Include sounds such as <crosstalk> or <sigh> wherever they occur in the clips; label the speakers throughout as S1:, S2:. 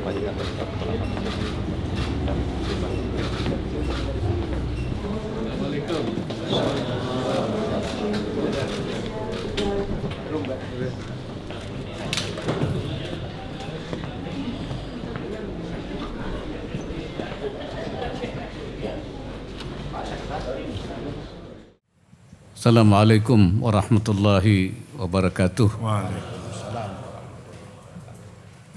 S1: tetap Assalamualaikum. Assalamualaikum warahmatullahi wabarakatuh. Waalaikumsalam.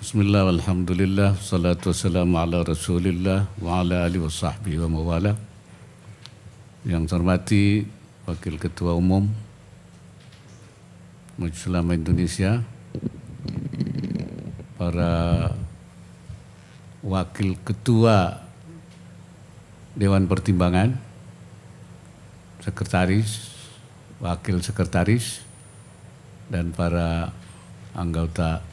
S1: Bismillah, alhamdulillah, salatu wassalamu ala rasulillah wa ala alihi wa sahbihi wa mawala. Yang terhormati Wakil Ketua Umum Majelis Ulama Indonesia, para Wakil Ketua Dewan Pertimbangan, Sekretaris, Wakil Sekretaris, dan para anggota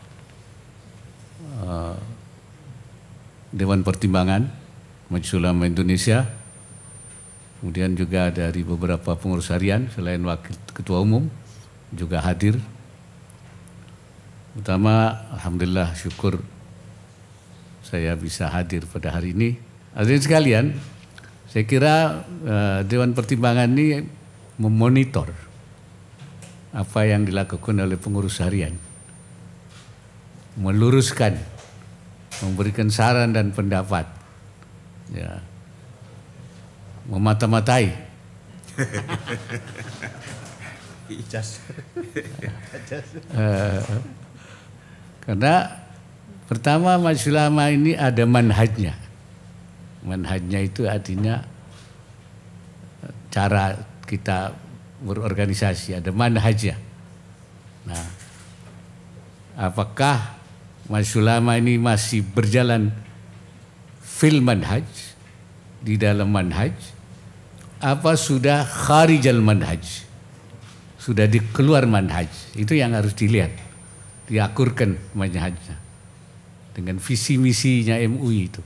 S1: Eh, Dewan Pertimbangan Majelis Ulama Indonesia, kemudian juga dari beberapa pengurus harian selain Wakil Ketua Umum juga hadir. Utama, Alhamdulillah syukur saya bisa hadir pada hari ini. Hadirin sekalian, saya kira eh, Dewan Pertimbangan ini memonitor apa yang dilakukan oleh pengurus harian meluruskan, memberikan saran dan pendapat, ya, memata-matai. uh, karena pertama majulama ini ada manhajnya. Manhajnya itu artinya cara kita berorganisasi, ada manhajnya. Nah, apakah Mas ulama ini masih berjalan film manhaj di dalam manhaj apa sudah kharijal manhaj sudah dikeluar manhaj itu yang harus dilihat diakurkan manhajnya dengan visi misinya MUI itu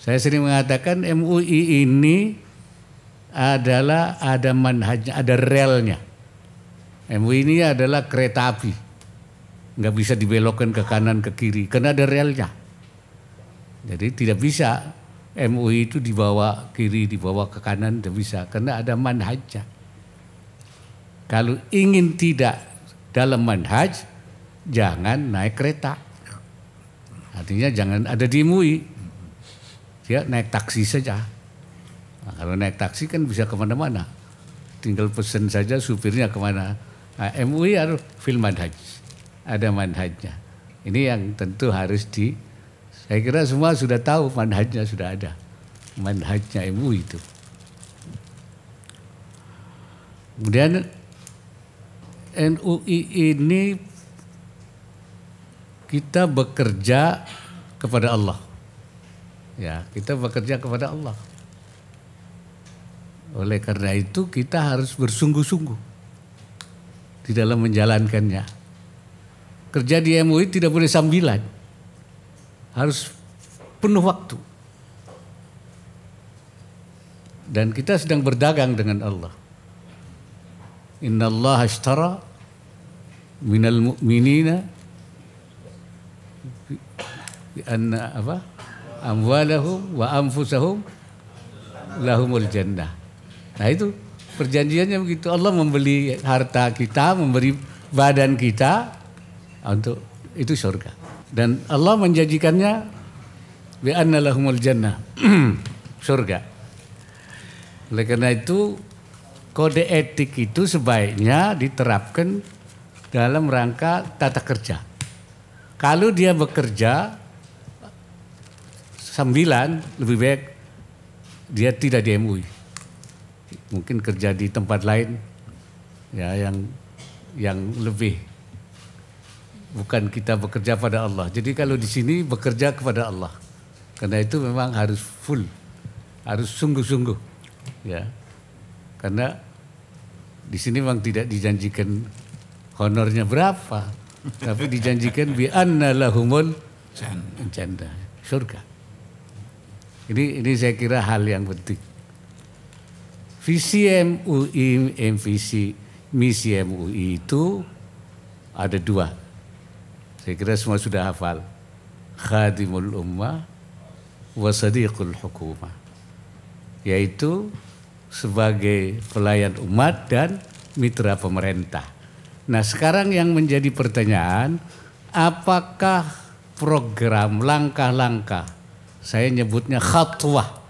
S1: saya sering mengatakan MUI ini adalah ada manhajnya ada relnya MUI ini adalah kereta api nggak bisa dibelokkan ke kanan ke kiri karena ada relnya. Jadi tidak bisa MUI itu dibawa kiri dibawa ke kanan tidak bisa karena ada manhaj Kalau ingin tidak dalam manhaj jangan naik kereta. Artinya jangan ada di MUI. Dia naik taksi saja. Nah, kalau naik taksi kan bisa kemana-mana. Tinggal pesen saja supirnya kemana. Nah, MUI harus film manhaj ada manhajnya. Ini yang tentu harus di, saya kira semua sudah tahu manhajnya sudah ada. Manhajnya ibu itu. Kemudian NUI ini kita bekerja kepada Allah. Ya, kita bekerja kepada Allah. Oleh karena itu kita harus bersungguh-sungguh di dalam menjalankannya. Kerja di MUI e tidak boleh sambilan. Harus penuh waktu. Dan kita sedang berdagang dengan Allah. Inna Allah ashtara minal mu'minina anna apa? amwalahum wa anfusahum lahumul jannah. Nah itu perjanjiannya begitu. Allah membeli harta kita, memberi badan kita, Ah, untuk itu surga. Dan Allah menjanjikannya bi annalahumul jannah surga. <clears throat> Oleh karena itu kode etik itu sebaiknya diterapkan dalam rangka tata kerja. Kalau dia bekerja sembilan lebih baik dia tidak di MUI. Mungkin kerja di tempat lain ya yang yang lebih bukan kita bekerja pada Allah. Jadi kalau di sini bekerja kepada Allah. Karena itu memang harus full, harus sungguh-sungguh. Ya. Karena di sini memang tidak dijanjikan honornya berapa, tapi dijanjikan bi anna lahumul janda, surga. Ini ini saya kira hal yang penting. Visi MUI, MVC, misi MUI itu ada dua saya kira semua sudah hafal. Khadimul ummah sadiqul hukumah. Yaitu sebagai pelayan umat dan mitra pemerintah. Nah sekarang yang menjadi pertanyaan, apakah program langkah-langkah, saya nyebutnya khatwah,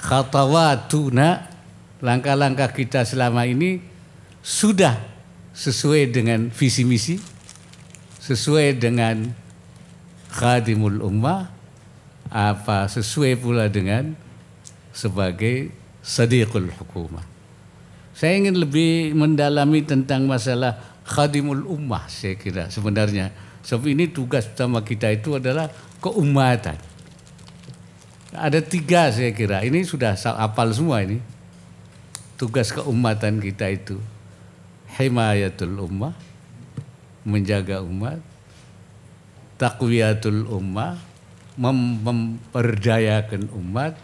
S1: khatawatuna, langkah-langkah kita selama ini sudah sesuai dengan visi misi sesuai dengan khadimul ummah apa sesuai pula dengan sebagai sadiqul hukumah. Saya ingin lebih mendalami tentang masalah khadimul ummah saya kira sebenarnya. Sebab ini tugas utama kita itu adalah keumatan. Ada tiga saya kira. Ini sudah apal semua ini. Tugas keumatan kita itu himayatul ummah, menjaga umat, takwiyatul ummah, mem memperdayakan umat,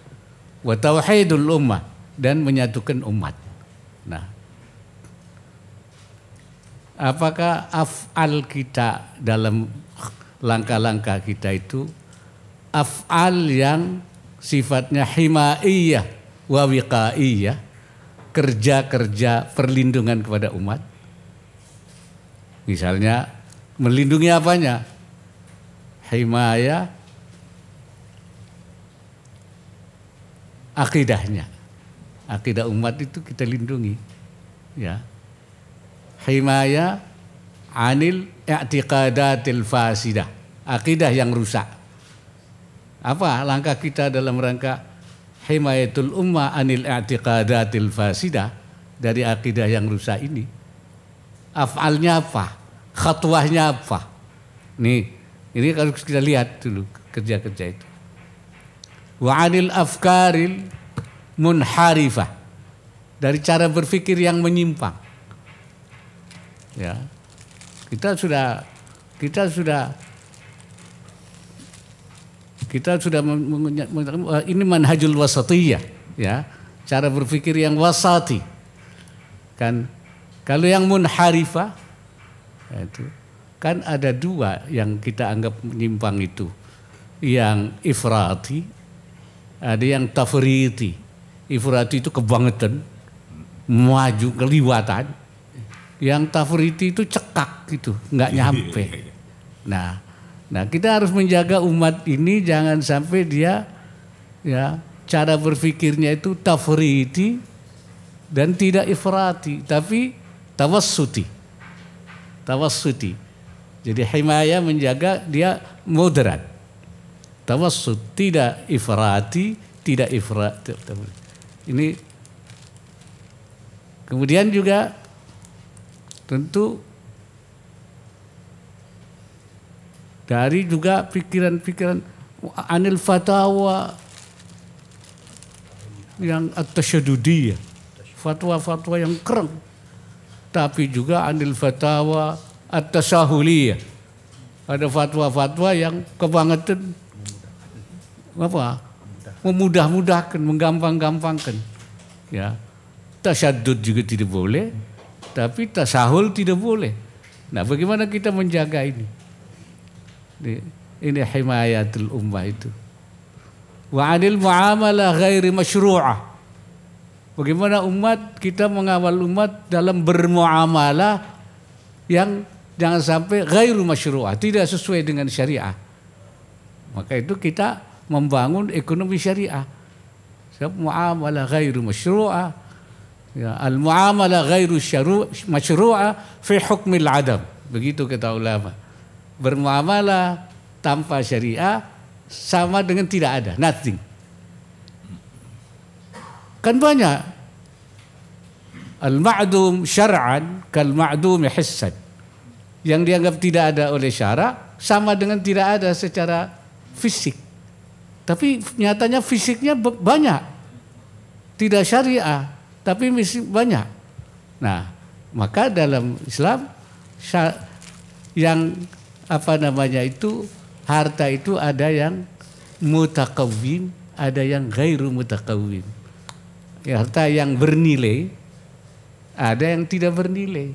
S1: wa ummah dan menyatukan umat. Nah, apakah af'al kita dalam langkah-langkah kita itu af'al yang sifatnya himaiyah wa wiqaiyah kerja-kerja perlindungan kepada umat Misalnya melindungi apanya? Himaya akidahnya. Akidah umat itu kita lindungi. Ya. Himaya anil i'tiqadatil fasidah. Akidah yang rusak. Apa langkah kita dalam rangka himayatul umma anil i'tiqadatil fasidah dari akidah yang rusak ini? Afalnya apa? khatwahnya apa. Nih, ini harus kita lihat dulu kerja-kerja itu. Wa afkaril munharifah. Dari cara berpikir yang menyimpang. Ya. Kita sudah kita sudah kita sudah eh, ini manhajul wasatiyah ya cara berpikir yang wasati kan kalau yang munharifah Ya, itu. Kan ada dua yang kita anggap menyimpang itu. Yang ifrati, ada yang tafriti. Ifrati itu kebangetan, maju keliwatan. Yang tafriti itu cekak gitu, nggak <laughs> nyampe. Nah, nah kita harus menjaga umat ini jangan sampai dia ya cara berpikirnya itu tafriti dan tidak ifrati, tapi tawassuti tawassuti. Jadi himaya menjaga dia moderat. Tawassut tidak ifrati, tidak ifrat. Ini kemudian juga tentu dari juga pikiran-pikiran anil fatawa yang at-tasyaddudiyah fatwa-fatwa yang kering tapi juga anil fatwa atas tasahuliyah Ada fatwa-fatwa yang kebangetan apa? Memudah-mudahkan, menggampang-gampangkan. Ya. Tasyadud juga tidak boleh, tapi tasahul tidak boleh. Nah, bagaimana kita menjaga ini? Ini himayatul ummah itu. Wa anil muamalah ghairi masyru'ah Bagaimana umat kita mengawal umat dalam bermuamalah yang jangan sampai gairu masyru'ah, tidak sesuai dengan syariah. Maka itu kita membangun ekonomi syariah. Sebab muamalah gairu masyru'ah, ya, al muamalah gairu masyru'ah fi hukmil adam. Begitu kata ulama. Bermuamalah tanpa syariah sama dengan tidak ada, nothing. Kan banyak. Al-ma'dum syar'an kal-ma'dum hissan. Yang dianggap tidak ada oleh syara sama dengan tidak ada secara fisik. Tapi nyatanya fisiknya banyak. Tidak syariah, tapi misi banyak. Nah, maka dalam Islam yang apa namanya itu harta itu ada yang mutakawin, ada yang gairu mutakawin. Ya, harta yang bernilai, ada yang tidak bernilai.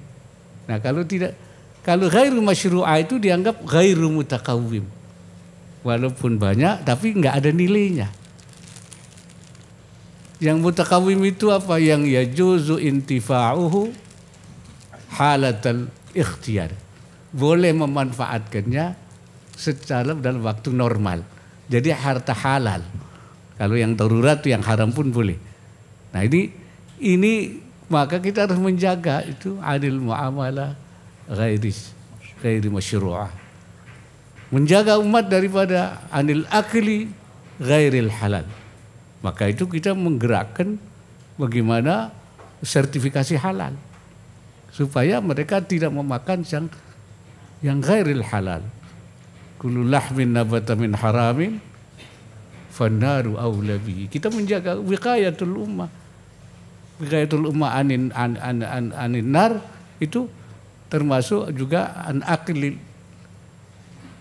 S1: Nah kalau tidak, kalau ghairu masyru'ah itu dianggap ghairu mutakawim. Walaupun banyak tapi nggak ada nilainya. Yang mutakawim itu apa? Yang ya juzu intifa'uhu halatal ikhtiar. Boleh memanfaatkannya secara dalam waktu normal. Jadi harta halal. Kalau yang darurat yang haram pun boleh. Nah ini ini maka kita harus menjaga itu adil muamalah ghairi ghairi masyru'ah. Menjaga umat daripada anil akli ghairil halal. Maka itu kita menggerakkan bagaimana sertifikasi halal supaya mereka tidak memakan yang yang ghairil halal. Kullu lahmin nabata min haramin fannaru awla Kita menjaga wiqayatul ummah Gaitul Umma anin an, an, an, anin nar itu termasuk juga an akil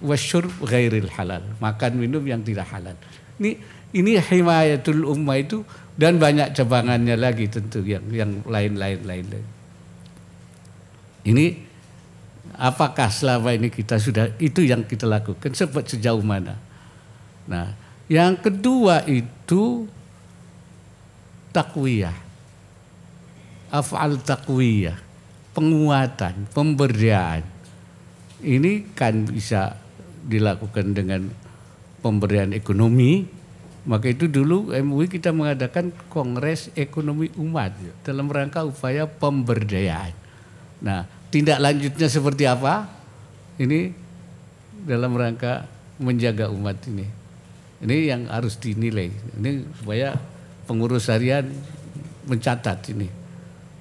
S1: wasyur ghairil halal makan minum yang tidak halal ini ini himayatul umma itu dan banyak cabangannya lagi tentu yang yang lain lain lain, lain. ini apakah selama ini kita sudah itu yang kita lakukan sebab sejauh mana nah yang kedua itu takwiyah af'al takwiyah, penguatan, pemberdayaan. Ini kan bisa dilakukan dengan pemberian ekonomi. Maka itu dulu MUI kita mengadakan Kongres Ekonomi Umat ya, dalam rangka upaya pemberdayaan. Nah, tindak lanjutnya seperti apa? Ini dalam rangka menjaga umat ini. Ini yang harus dinilai. Ini supaya pengurus harian mencatat ini.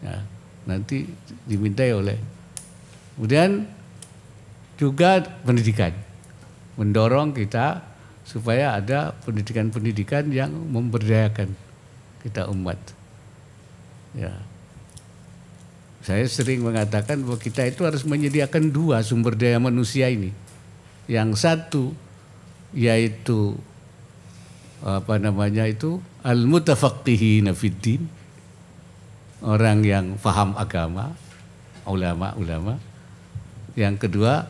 S1: Ya, nanti dimintai oleh. Kemudian juga pendidikan. Mendorong kita supaya ada pendidikan-pendidikan yang memberdayakan kita umat. Ya. Saya sering mengatakan bahwa kita itu harus menyediakan dua sumber daya manusia ini. Yang satu yaitu apa namanya itu al mutafaqihin fid orang yang faham agama, ulama-ulama. Yang kedua,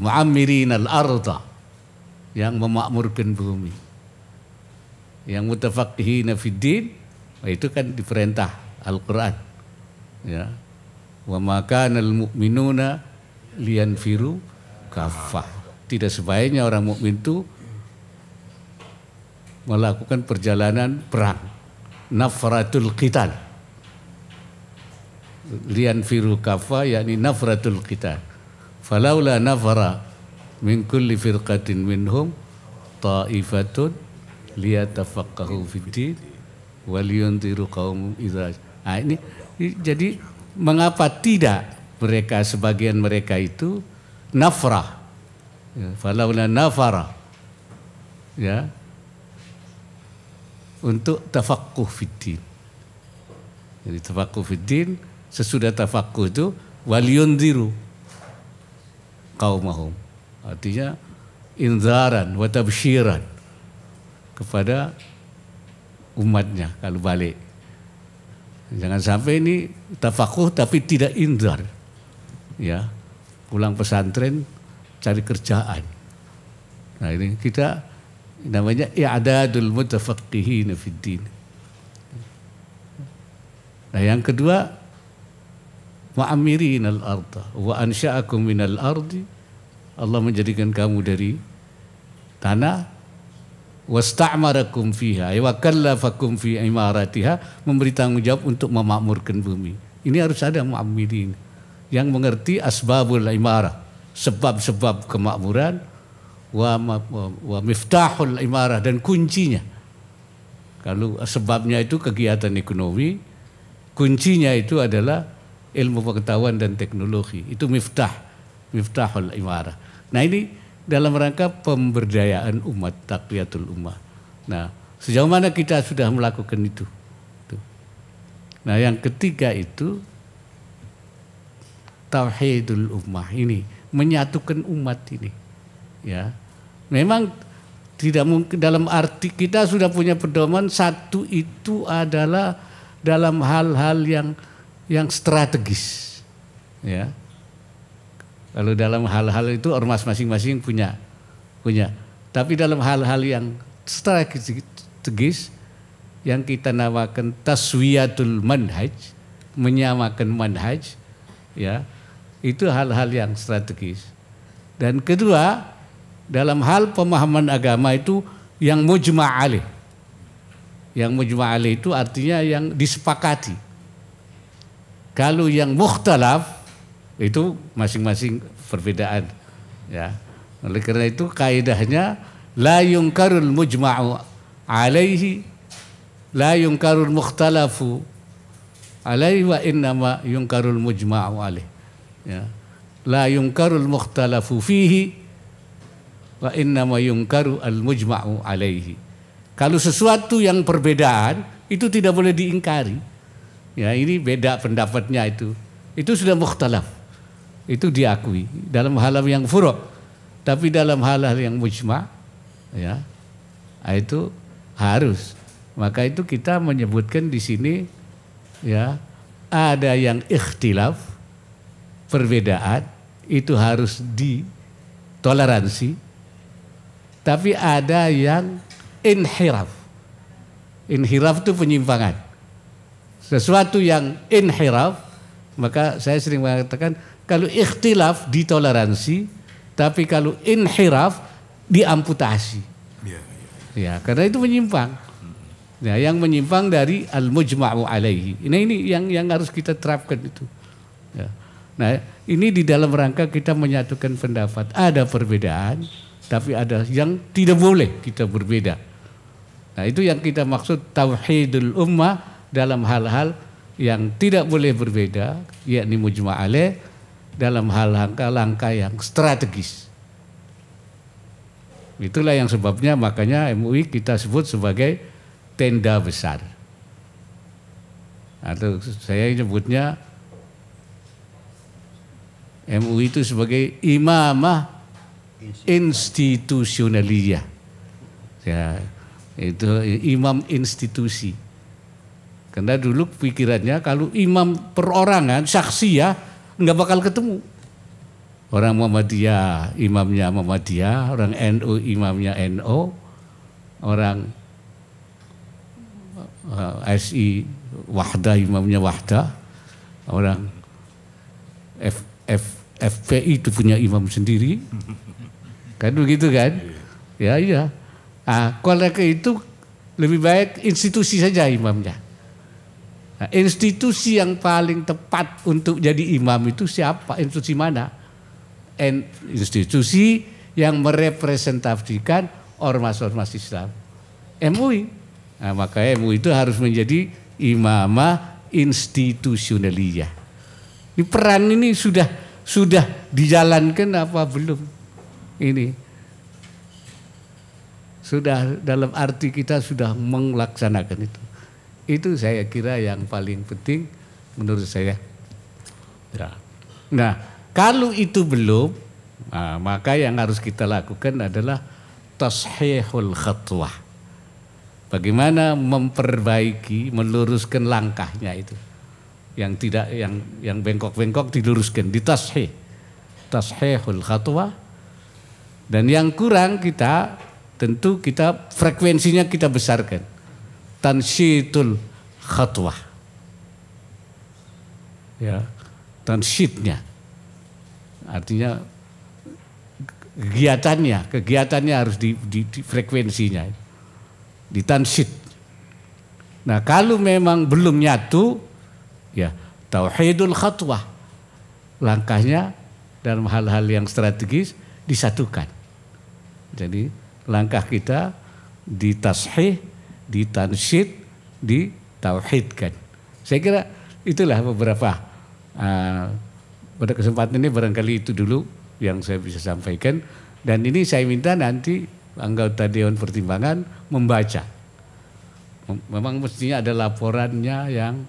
S1: mu'ammirin al-arda, yang memakmurkan bumi. Yang mutafaqihina fiddin, nah, itu kan diperintah Al-Quran. Ya. Wa makanal mu'minuna lianfiru kafah. Tidak sebaiknya orang mukmin itu melakukan perjalanan perang. Nafratul qital lian firu kafa yakni nafratul kita falaula nafara min kulli firqatin minhum ta'ifatun liyatafaqahu fiddin waliyuntiru qaum idza nah, ini jadi mengapa tidak mereka sebagian mereka itu nafrah ya, falaula nafara ya untuk tafaqquh fiddin jadi tafaqquh fiddin sesudah tafakku itu walion diru kaumahum. Artinya inzaran watabshiran kepada umatnya kalau balik. Jangan sampai ini tafakuh tapi tidak indar. Ya, pulang pesantren cari kerjaan. Nah ini kita namanya i'adadul mutafaqihin fid din. Nah yang kedua Ma'amirin al-arda wa ansha'akum minal ardi Allah menjadikan kamu dari tanah wasta'marakum fiha wa kallafakum fi imaratiha memberi tanggung jawab untuk memakmurkan bumi ini harus ada ma'amirin yang mengerti asbabul imarah sebab-sebab kemakmuran wa, wa, wa miftahul imarah dan kuncinya kalau sebabnya itu kegiatan ekonomi kuncinya itu adalah ilmu pengetahuan dan teknologi. Itu miftah, miftahul imarah. Nah ini dalam rangka pemberdayaan umat, takliatul ummah. Nah sejauh mana kita sudah melakukan itu? Nah yang ketiga itu tauhidul ummah ini menyatukan umat ini. Ya, memang tidak mungkin dalam arti kita sudah punya pedoman satu itu adalah dalam hal-hal yang yang strategis. Ya. lalu dalam hal-hal itu ormas masing-masing punya punya. Tapi dalam hal-hal yang strategis yang kita namakan taswiyatul manhaj, menyamakan manhaj, ya. Itu hal-hal yang strategis. Dan kedua, dalam hal pemahaman agama itu yang mujma' Yang mujma' itu artinya yang disepakati kalau yang mukhtalaf itu masing-masing perbedaan ya. Oleh karena itu kaidahnya la yungkarul mujma'u alaihi la yungkarul mukhtalafu alaihi wa innama yungkarul mujma'u alaihi ya. la yungkarul mukhtalafu fihi wa innama yungkaru al mujma'u alaihi kalau sesuatu yang perbedaan itu tidak boleh diingkari Ya ini beda pendapatnya itu. Itu sudah mukhtalaf. Itu diakui dalam hal yang furuk. Tapi dalam hal-hal yang mujma ya itu harus. Maka itu kita menyebutkan di sini ya ada yang ikhtilaf perbedaan itu harus ditoleransi tapi ada yang inhiraf inhiraf itu penyimpangan sesuatu yang inhiraf, maka saya sering mengatakan kalau ikhtilaf ditoleransi, tapi kalau inhiraf diamputasi. Ya, ya. ya karena itu menyimpang. Hmm. Ya, yang menyimpang dari al-mujma'u alaihi. Ini ini yang yang harus kita terapkan itu. Ya. Nah, ini di dalam rangka kita menyatukan pendapat. Ada perbedaan, tapi ada yang tidak boleh kita berbeda. Nah, itu yang kita maksud tauhidul ummah dalam hal-hal yang tidak boleh berbeda, yakni mujma'ale dalam hal langkah-langkah yang strategis. Itulah yang sebabnya makanya MUI kita sebut sebagai tenda besar. Atau saya sebutnya MUI itu sebagai imamah institusionalia. Ya, itu imam institusi. Karena dulu pikirannya kalau imam perorangan, saksi ya, nggak bakal ketemu. Orang Muhammadiyah, imamnya Muhammadiyah, orang NU, NO, imamnya NU, NO, orang uh, eh, SI, Wahda, imamnya Wahda, orang F, F, FPI itu punya imam sendiri. Kan begitu kan? Ya, iya. Ah, kalau itu lebih baik institusi saja imamnya. Nah, institusi yang paling tepat untuk jadi imam itu siapa? Institusi mana? En, institusi yang merepresentasikan ormas-ormas Islam. MUI. Nah, maka MUI itu harus menjadi imamah institusionalia. Ini peran ini sudah sudah dijalankan apa belum? Ini sudah dalam arti kita sudah melaksanakan itu. Itu saya kira yang paling penting menurut saya. Ya. Nah, kalau itu belum, nah, maka yang harus kita lakukan adalah tashihul khatwah. Bagaimana memperbaiki, meluruskan langkahnya itu. Yang tidak yang yang bengkok-bengkok diluruskan, ditashih. Tashihul khatwah. Dan yang kurang kita tentu kita frekuensinya kita besarkan tansyitul khatwah. Ya, tanshitnya Artinya kegiatannya, kegiatannya harus di, di, di frekuensinya. Di Nah, kalau memang belum nyatu, ya tauhidul khatwah. Langkahnya dalam hal-hal yang strategis disatukan. Jadi langkah kita di ditashih ditansyid, ditauhidkan. Saya kira itulah beberapa uh, pada kesempatan ini barangkali itu dulu yang saya bisa sampaikan dan ini saya minta nanti anggota dewan pertimbangan membaca. Memang mestinya ada laporannya yang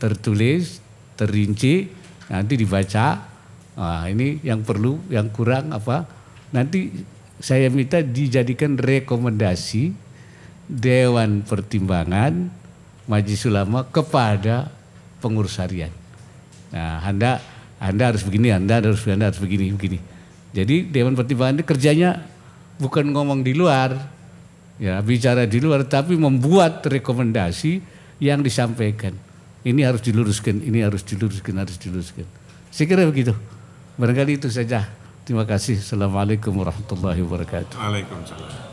S1: tertulis, terinci, nanti dibaca. Nah, ini yang perlu, yang kurang apa. Nanti saya minta dijadikan rekomendasi Dewan Pertimbangan Majelis Ulama kepada pengurus harian. Nah, Anda Anda harus begini, Anda harus Anda harus begini, begini. Jadi Dewan Pertimbangan ini kerjanya bukan ngomong di luar, ya bicara di luar, tapi membuat rekomendasi yang disampaikan. Ini harus diluruskan, ini harus diluruskan, harus diluruskan. Saya kira begitu. Barangkali itu saja. Terima kasih. Assalamualaikum warahmatullahi wabarakatuh. Waalaikumsalam.